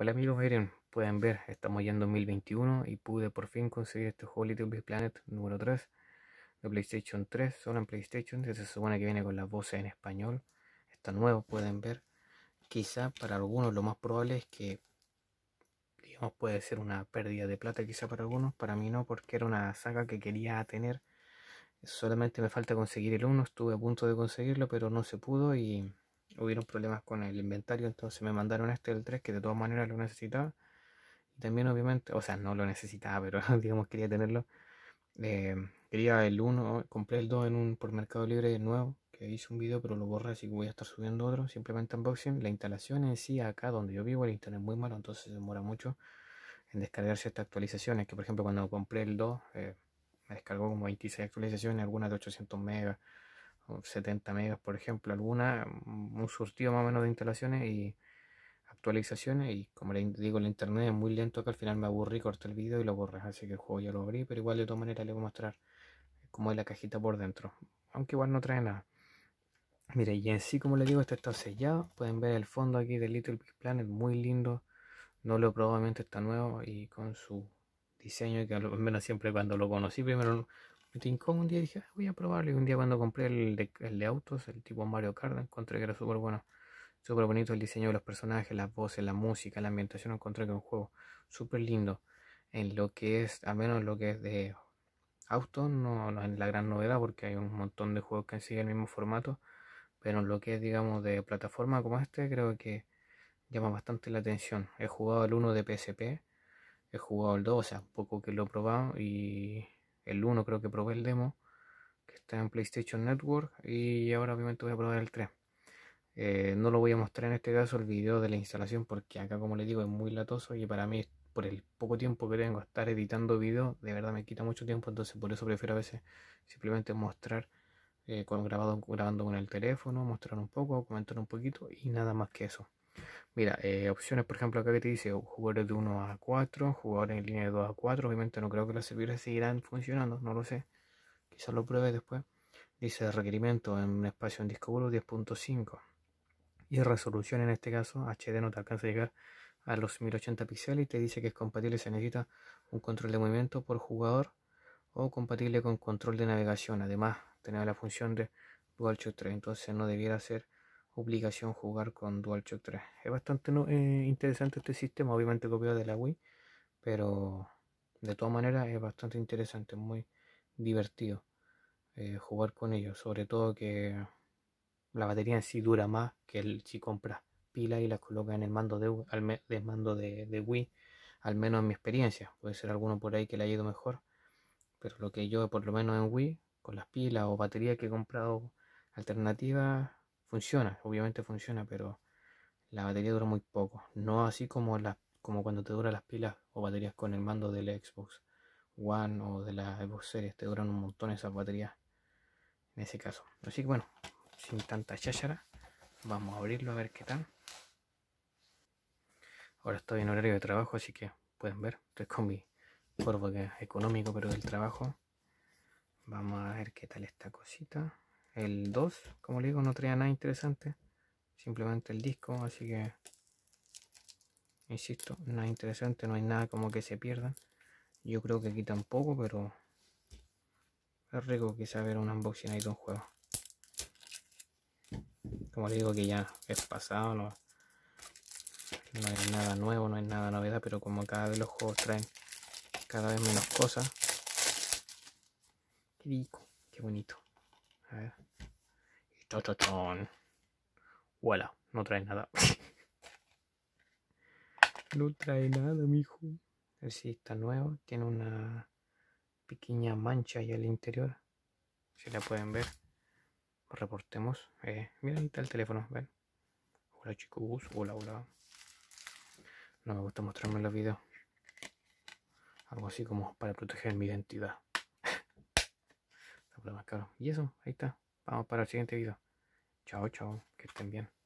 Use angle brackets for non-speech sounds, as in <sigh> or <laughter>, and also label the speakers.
Speaker 1: Hola amigos, miren, pueden ver, estamos ya en 2021 y pude por fin conseguir este juego Little Big Planet número 3 de PlayStation 3, solo en PlayStation, se supone que viene con las voces en español, está nuevo, pueden ver. Quizá para algunos lo más probable es que, digamos, puede ser una pérdida de plata quizá para algunos, para mí no, porque era una saga que quería tener. Solamente me falta conseguir el 1, estuve a punto de conseguirlo, pero no se pudo y hubieron problemas con el inventario, entonces me mandaron este el 3 que de todas maneras lo necesitaba. Y también obviamente, o sea, no lo necesitaba, pero <laughs> digamos quería tenerlo. Eh, quería el 1, compré el 2 en un por Mercado Libre de nuevo, que hice un video pero lo borré, así que voy a estar subiendo otro, simplemente unboxing. La instalación en sí acá donde yo vivo, el internet es muy malo, entonces demora mucho en descargar estas actualizaciones, que por ejemplo cuando compré el 2... Eh, me descargó como 26 actualizaciones, algunas de 800 megas, 70 megas, por ejemplo, alguna, mm, un surtido más o menos de instalaciones y actualizaciones. Y como le digo, el internet es muy lento que al final me aburrí, corté el video y lo borré. Así que el juego ya lo abrí, pero igual de todas maneras le voy a mostrar cómo es la cajita por dentro. Aunque igual no trae nada. Mire, y en sí, como le digo, este está sellado. Pueden ver el fondo aquí de Little Big Planet, muy lindo. No lo probablemente está nuevo y con su diseño que al menos siempre cuando lo conocí primero un día dije, ah, voy a probarlo. Y un día cuando compré el de, el de autos, el tipo Mario Kart, encontré que era súper bueno. Súper bonito el diseño de los personajes, las voces, la música, la ambientación. Encontré que es un juego súper lindo. En lo que es, al menos lo que es de autos, no, es la gran novedad porque hay un montón de juegos que siguen el mismo formato. Pero en lo que es, digamos, de plataforma como este, creo que llama bastante la atención. He jugado el 1 de PSP, he jugado el 2, o sea, poco que lo he probado y el 1 creo que probé el demo, que está en PlayStation Network. Y ahora obviamente voy a probar el 3. Eh, no lo voy a mostrar en este caso el video de la instalación porque acá como les digo es muy latoso y para mí por el poco tiempo que tengo estar editando video de verdad me quita mucho tiempo entonces por eso prefiero a veces simplemente mostrar eh, con, grabado, grabando con el teléfono, mostrar un poco, comentar un poquito y nada más que eso. Mira, eh, opciones, por ejemplo, acá que te dice jugadores de 1 a 4, jugadores en línea de 2 a 4. Obviamente no creo que las servidores seguirán funcionando, no lo sé. Quizás lo pruebe después. Dice requerimiento en un espacio en disco duro 10.5. Y resolución en este caso, HD no te alcanza a llegar a los 1080 píxeles y te dice que es compatible, se necesita un control de movimiento por jugador o compatible con control de navegación. Además, tenía la función de DualShock 3, entonces no debiera ser obligación jugar con DualShock 3. Es bastante eh, interesante este sistema, obviamente copiado de la Wii, pero de todas maneras es bastante interesante, Es muy divertido eh, jugar con ellos, sobre todo que la batería en sí dura más que el, si compras pila y las colocas en el mando de, mando de, de, Wii, al menos en mi experiencia. Puede ser alguno por ahí que le haya ido mejor, pero lo que yo por lo menos en Wii con las pilas o baterías que he comprado Alternativa funciona, obviamente funciona, pero la batería dura muy poco. No así como, como cuando te duran las pilas o baterías con el mando del Xbox One o de la Xbox Series, te duran un montón esas baterías en ese caso. Así que bueno, sin tanta cháchara, vamos a abrirlo a ver qué tal. Ahora estoy en horario de trabajo, así que pueden ver, estoy con mi cuerpo que es económico, pero del trabajo. Vamos a ver qué tal esta cosita. El 2, como le digo, no traía nada interesante. Simplemente el disco, así que... Insisto, nada interesante, no hay nada como que se pierda Yo creo que aquí tampoco, pero... Es rico quizá ver un unboxing ahí de un juego. Como le digo que ya es pasado, no, no nada nuevo, no hay nada novedad, pero como cada vez los juegos traen cada vez menos cosas, rico, qué bonito. A ver. Voilà, no trae nada. <laughs> no trae nada, mijo. si está nuevo. Tiene una pequeña mancha ahí al interior. Si la pueden ver. Reportemos. Eh, Miren el teléfono. Ven. Hola, chicos. Hola, hola. No me gusta mostrarme los videos. Algo así como para proteger mi identidad. Y eso, ahí está. Vamos para el siguiente video. Chao, chao. Que estén bien.